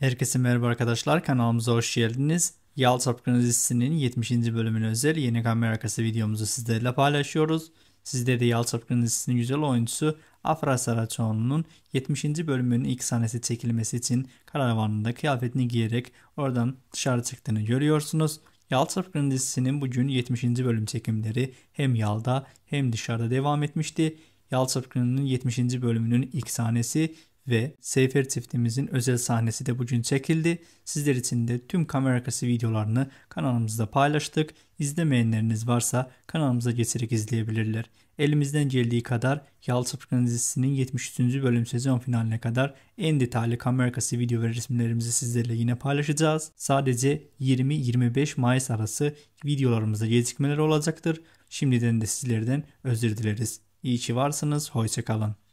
Herkese merhaba arkadaşlar kanalımıza hoş geldiniz. Yalçı Apkın 70. bölümünü özel yeni kamera arkası videomuzu sizlerle paylaşıyoruz. Sizde de Yalçı Apkın güzel oyuncusu Afra Saraçoğlu'nun 70. bölümünün ilk sahnesi çekilmesi için karavanında kıyafetini giyerek oradan dışarı çıktığını görüyorsunuz. Yalçı Apkın dizisinin bugün 70. bölüm çekimleri hem yalda hem dışarıda devam etmişti. Yalçapkın'ın 70. bölümünün ilk sahnesi ve Seyfer çiftimizin özel sahnesi de bugün çekildi. Sizler için de tüm kamera arkası videolarını kanalımızda paylaştık. İzlemeyenleriniz varsa kanalımıza geçerek izleyebilirler. Elimizden geldiği kadar Yalçıpkın dizisinin 73. bölüm sezon finaline kadar en detaylı kamera video ve resimlerimizi sizlerle yine paylaşacağız. Sadece 20-25 Mayıs arası videolarımızda gecikmeler olacaktır. Şimdiden de sizlerden özür dileriz. İyi ki varsınız, hoşçakalın.